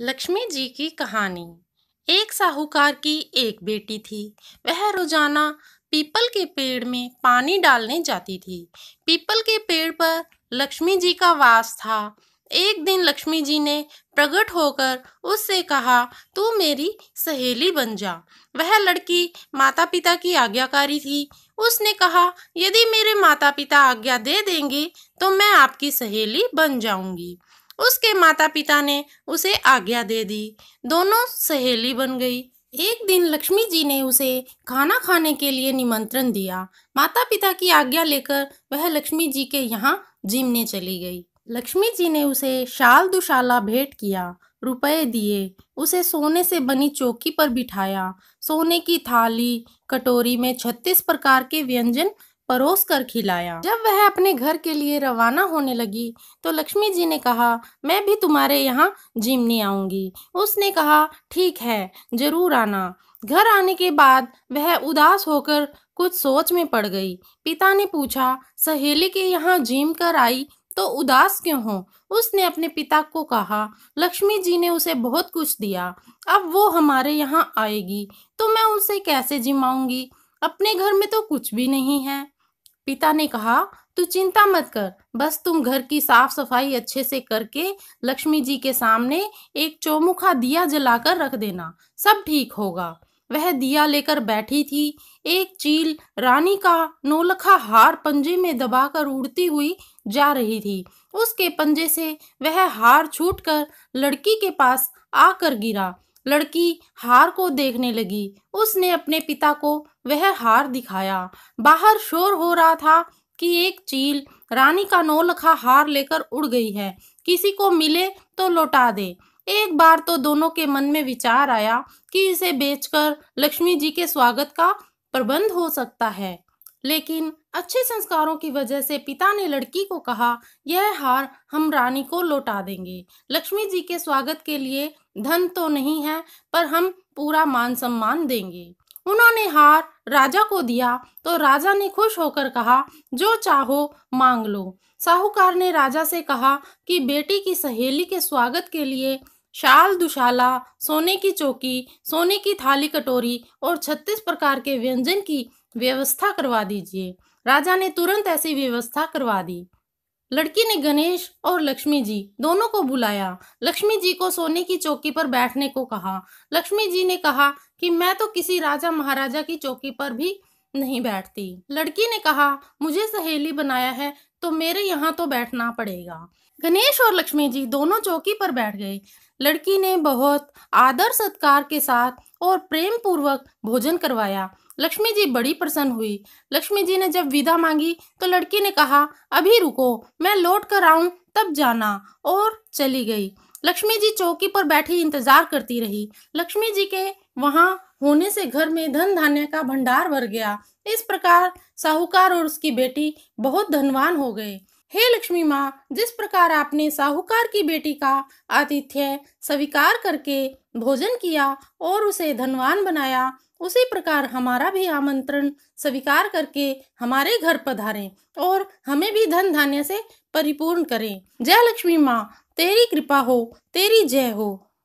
लक्ष्मी जी की कहानी एक साहूकार की एक बेटी थी वह रोजाना पीपल के पेड़ में पानी डालने जाती थी पीपल के पेड़ पर लक्ष्मी जी का वास था एक दिन लक्ष्मी जी ने प्रकट होकर उससे कहा तू मेरी सहेली बन जा वह लड़की माता पिता की आज्ञाकारी थी उसने कहा यदि मेरे माता पिता आज्ञा दे देंगे तो मैं आपकी सहेली बन जाऊंगी उसके माता पिता ने उसे आज्ञा दे दी दोनों सहेली बन गई एक दिन लक्ष्मी जी ने उसे खाना खाने के लिए निमंत्रण दिया माता पिता की आज्ञा लेकर वह लक्ष्मी जी के यहाँ जिमने चली गई लक्ष्मी जी ने उसे शाल दुशाला भेंट किया रुपए दिए उसे सोने से बनी चौकी पर बिठाया सोने की थाली कटोरी में छत्तीस प्रकार के व्यंजन परोस कर खिलाया जब वह अपने घर के लिए रवाना होने लगी तो लक्ष्मी जी ने कहा मैं भी तुम्हारे यहाँ जिमनी आऊंगी उसने कहा ठीक है जरूर आना घर आने के बाद वह उदास होकर कुछ सोच में पड़ गई पिता ने पूछा सहेली के यहाँ जिम कर आई तो उदास क्यों हो उसने अपने पिता को कहा लक्ष्मी जी ने उसे बहुत कुछ दिया अब वो हमारे यहाँ आएगी तो मैं उसे कैसे जिमाऊंगी अपने घर में तो कुछ भी नहीं है पिता ने कहा तू चिंता मत कर बस तुम घर की साफ सफाई अच्छे से करके लक्ष्मी जी के सामने एक चौमुखा दिया जलाकर रख देना सब ठीक होगा वह दिया लेकर बैठी थी एक चील रानी का नौलखा हार पंजे में दबाकर उड़ती हुई जा रही थी उसके पंजे से वह हार छूटकर लड़की के पास आकर गिरा लड़की हार को देखने लगी उसने अपने पिता को वह हार दिखाया बाहर शोर हो रहा था कि एक चील रानी का नौलखा हार लेकर उड़ गई है किसी को मिले तो लौटा दे एक बार तो दोनों के मन में विचार आया कि इसे बेचकर लक्ष्मी जी के स्वागत का प्रबंध हो सकता है लेकिन अच्छे संस्कारों की वजह से पिता ने लड़की को कहा यह हार हम रानी को लौटा देंगे लक्ष्मी जी के स्वागत के लिए धन तो नहीं है पर हम पूरा मान सम्मान देंगे उन्होंने हार राजा को दिया तो राजा ने खुश होकर कहा जो चाहो मांग लो साहूकार ने राजा से कहा कि बेटी की सहेली के स्वागत के लिए शाल दुशाला सोने की चौकी सोने की थाली कटोरी और छत्तीस प्रकार के व्यंजन की व्यवस्था करवा दीजिए राजा ने तुरंत ऐसी व्यवस्था करवा दी लड़की ने गणेश और लक्ष्मी जी दोनों को बुलाया लक्ष्मी जी को सोने की चौकी पर बैठने को कहा लक्ष्मी जी ने कहा कि मैं तो किसी राजा महाराजा की चौकी पर भी नहीं बैठती लड़की ने कहा मुझे सहेली बनाया है तो मेरे यहाँ तो बैठना पड़ेगा गणेश और लक्ष्मी जी दोनों चौकी पर बैठ गए लड़की ने बहुत आदर सत्कार के साथ और प्रेम पूर्वक भोजन करवाया लक्ष्मी जी बड़ी प्रसन्न हुई लक्ष्मी जी ने जब विदा मांगी तो लड़की ने कहा अभी रुको मैं लौट कर आऊं तब जाना और चली गई लक्ष्मी जी चौकी पर बैठी इंतजार करती रही लक्ष्मी जी के वहाँ होने से घर में धन धान्य का भंडार भर गया इस प्रकार साहूकार और उसकी बेटी बहुत धनवान हो गए हे लक्ष्मी माँ जिस प्रकार आपने साहूकार की बेटी का आतिथ्य स्वीकार करके भोजन किया और उसे धनवान बनाया उसी प्रकार हमारा भी आमंत्रण स्वीकार करके हमारे घर पधारें और हमें भी धन धान्य से परिपूर्ण करें जय लक्ष्मी माँ तेरी कृपा हो तेरी जय हो